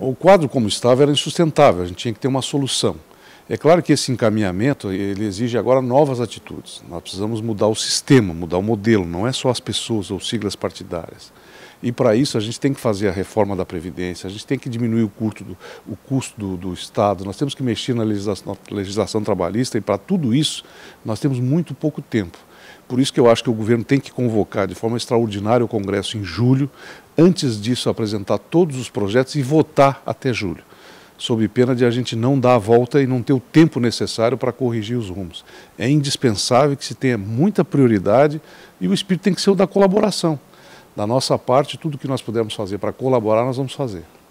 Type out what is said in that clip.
O quadro como estava era insustentável, a gente tinha que ter uma solução. É claro que esse encaminhamento ele exige agora novas atitudes. Nós precisamos mudar o sistema, mudar o modelo, não é só as pessoas ou siglas partidárias. E para isso a gente tem que fazer a reforma da Previdência, a gente tem que diminuir o, curto do, o custo do, do, Estado, nós temos que mexer na legislação, na legislação trabalhista e para tudo isso nós temos muito pouco tempo. Por isso que eu acho que o governo tem que convocar de forma extraordinária o Congresso em julho antes disso, apresentar todos os projetos e votar até julho, sob pena de a gente não dar a volta e não ter o tempo necessário para corrigir os rumos. É indispensável que se tenha muita prioridade e o espírito tem que ser o da colaboração. Da nossa parte, tudo que nós pudermos fazer para colaborar, nós vamos fazer.